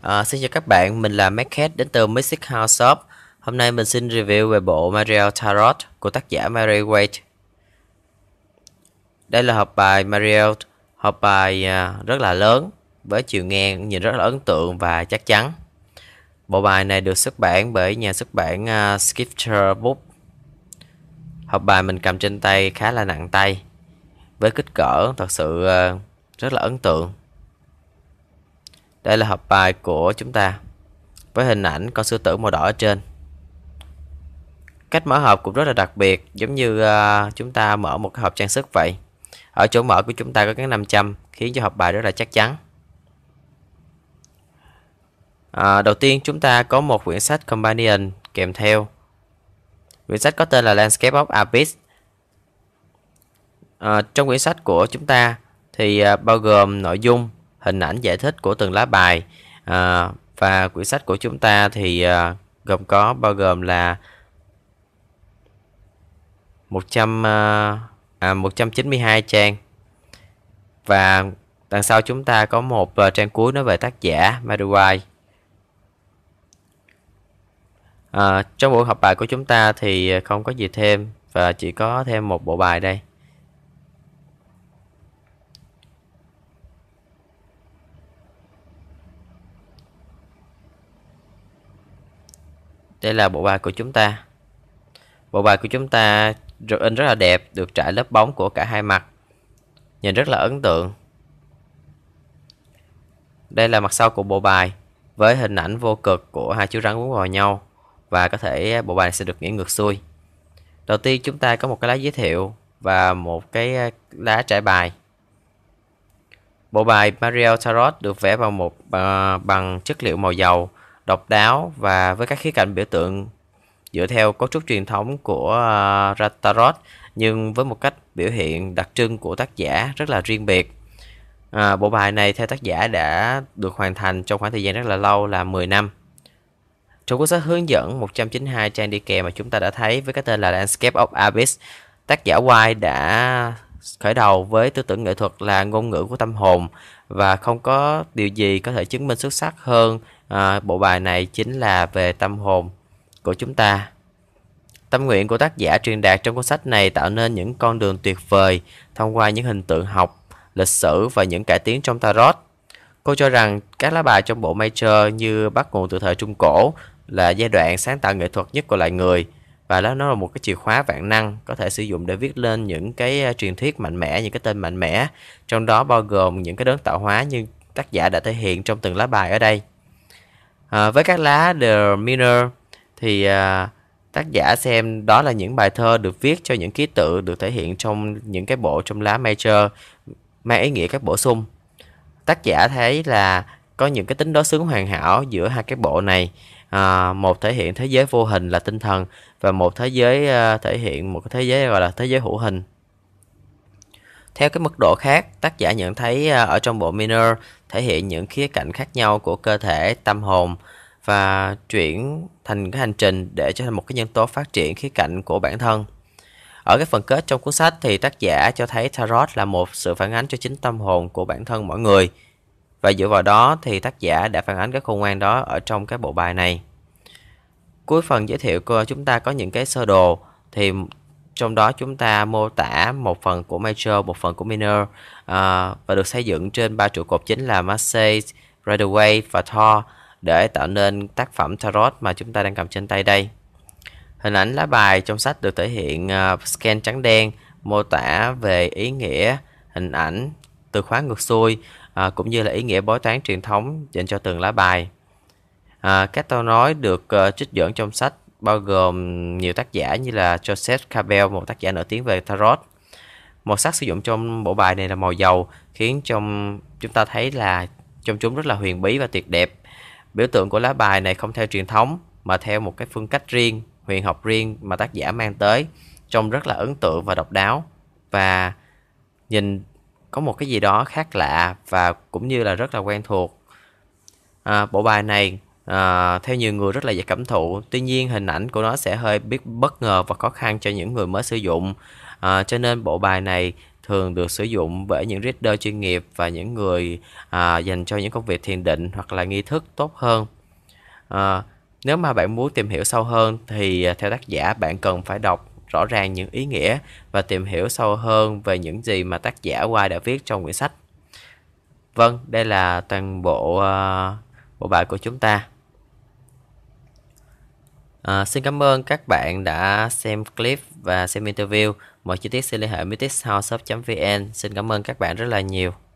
À, xin chào các bạn, mình là Market đến từ Mystic House Shop. Hôm nay mình xin review về bộ Mario Tarot của tác giả Mary White. Đây là hộp bài Mario, hộp bài à, rất là lớn với chiều ngang nhìn rất là ấn tượng và chắc chắn. Bộ bài này được xuất bản bởi nhà xuất bản uh, à, Skifter Book. Hộp bài mình cầm trên tay khá là nặng tay với kích cỡ thật sự uh, rất là ấn tượng. Đây là hộp bài của chúng ta với hình ảnh con sư tử màu đỏ ở trên. Cách mở hộp cũng rất là đặc biệt giống như uh, chúng ta mở một cái hộp trang sức vậy. Ở chỗ mở của chúng ta có cái 500 khiến cho hộp bài rất là chắc chắn. À, đầu tiên chúng ta có một quyển sách Companion kèm theo. Quyển sách có tên là Landscape of Abyss. À, trong quyển sách của chúng ta thì à, bao gồm nội dung hình ảnh giải thích của từng lá bài à, và quyển sách của chúng ta thì à, gồm có bao gồm là 100 à, 192 à, trang và đằng sau chúng ta có một uh, trang cuối nói về tác giả Madurai à, trong buổi học bài của chúng ta thì không có gì thêm và chỉ có thêm một bộ bài đây Đây là bộ bài của chúng ta. Bộ bài của chúng ta in rất là đẹp, được trải lớp bóng của cả hai mặt. Nhìn rất là ấn tượng. Đây là mặt sau của bộ bài với hình ảnh vô cực của hai chú rắn quấn vào nhau và có thể bộ bài sẽ được nghĩa ngược xuôi. Đầu tiên chúng ta có một cái lá giới thiệu và một cái lá trải bài. Bộ bài Mario Tarot được vẽ bằng một uh, bằng chất liệu màu dầu độc đáo và với các khía cạnh biểu tượng dựa theo cấu trúc truyền thống của uh, ờ, Ratarot nhưng với một cách biểu hiện đặc trưng của tác giả rất là riêng biệt. À, bộ bài này theo tác giả đã được hoàn thành trong khoảng thời gian rất là lâu là 10 năm. Trong cuốn sách hướng dẫn 192 trang đi kèm mà chúng ta đã thấy với cái tên là Landscape of Abyss, tác giả White đã khởi đầu với tư tưởng nghệ thuật là ngôn ngữ của tâm hồn và không có điều gì có thể chứng minh xuất sắc hơn à, bộ bài này chính là về tâm hồn của chúng ta Tâm nguyện của tác giả truyền đạt trong cuốn sách này tạo nên những con đường tuyệt vời thông qua những hình tượng học, lịch sử và những cải tiến trong tarot. Cô cho rằng các lá bài trong bộ Major như bắt nguồn từ thời Trung Cổ là giai đoạn sáng tạo nghệ thuật nhất của loài người và đó nó là một cái chìa khóa vạn năng có thể sử dụng để viết lên những cái à, truyền thuyết mạnh mẽ, những cái tên mạnh mẽ, trong đó bao gồm những cái đấng tạo hóa như tác giả đã thể hiện trong từng lá bài ở đây. À, với các lá The Miner thì à, tác giả xem đó là những bài thơ được viết cho những ký tự được thể hiện trong những cái bộ trong lá major mang ý nghĩa các bổ sung. Tác giả thấy là có những cái tính đối xứng hoàn hảo giữa hai cái bộ này. À, một thể hiện thế giới vô hình là tinh thần và một thế giới à, thể hiện một cái thế giới gọi là thế giới hữu hình. Theo cái mức độ khác, tác giả nhận thấy à, ở trong bộ minor thể hiện những khía cạnh khác nhau của cơ thể, tâm hồn và chuyển thành cái hành trình để trở thành một cái nhân tố phát triển khía cạnh của bản thân. Ở cái phần kết trong cuốn sách thì tác giả cho thấy tarot là một sự phản ánh cho chính tâm hồn của bản thân mỗi người. Và dựa vào đó thì tác giả đã phản ánh cái khôn ngoan đó ở trong cái bộ bài này. Cuối phần giới thiệu của chúng ta có những cái sơ đồ thì trong đó chúng ta mô tả một phần của major, một phần của minor uh, và được xây dựng trên ba trụ cột chính là Marseille, Radaway và Thor để tạo nên tác phẩm tarot mà chúng ta đang cầm trên tay đây. Hình ảnh lá bài trong sách được thể hiện uh, scan trắng đen mô tả về ý nghĩa, hình ảnh, từ khóa ngược xuôi uh, cũng như là ý nghĩa bói toán truyền thống dành cho từng lá bài. À, các câu nói được uh, trích dẫn trong sách bao gồm nhiều tác giả như là Joseph Campbell, một tác giả nổi tiếng về tarot. Màu sắc sử dụng trong bộ bài này là màu dầu, khiến trong chúng ta thấy là trong chúng rất là huyền bí và tuyệt đẹp. Biểu tượng của lá bài này không theo truyền thống mà theo một cái phương cách riêng, huyền học riêng mà tác giả mang tới, trông rất là ấn tượng và độc đáo và nhìn có một cái gì đó khác lạ và cũng như là rất là quen thuộc. À, bộ bài này à, theo nhiều người rất là dễ cảm thụ tuy nhiên hình ảnh của nó sẽ hơi biết bất ngờ và khó khăn cho những người mới sử dụng à, cho nên bộ bài này thường được sử dụng bởi những reader chuyên nghiệp và những người à, dành cho những công việc thiền định hoặc là nghi thức tốt hơn à, nếu mà bạn muốn tìm hiểu sâu hơn thì à, theo tác giả bạn cần phải đọc rõ ràng những ý nghĩa và tìm hiểu sâu hơn về những gì mà tác giả White đã viết trong quyển sách. Vâng, đây là toàn bộ uh, bộ bài của chúng ta. À, xin cảm ơn các bạn đã xem clip và xem interview. Mọi chi tiết xin liên hệ mitexhouse.vn. Xin cảm ơn các bạn rất là nhiều.